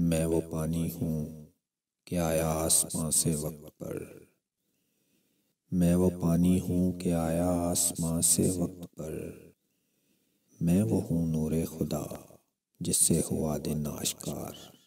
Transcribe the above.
میں وہ پانی ہوں کہ آیا آسماں سے وقت پر میں وہ پانی ہوں کہ آیا آسماں سے وقت پر میں وہ ہوں نور خدا جس سے ہوا دن آشکار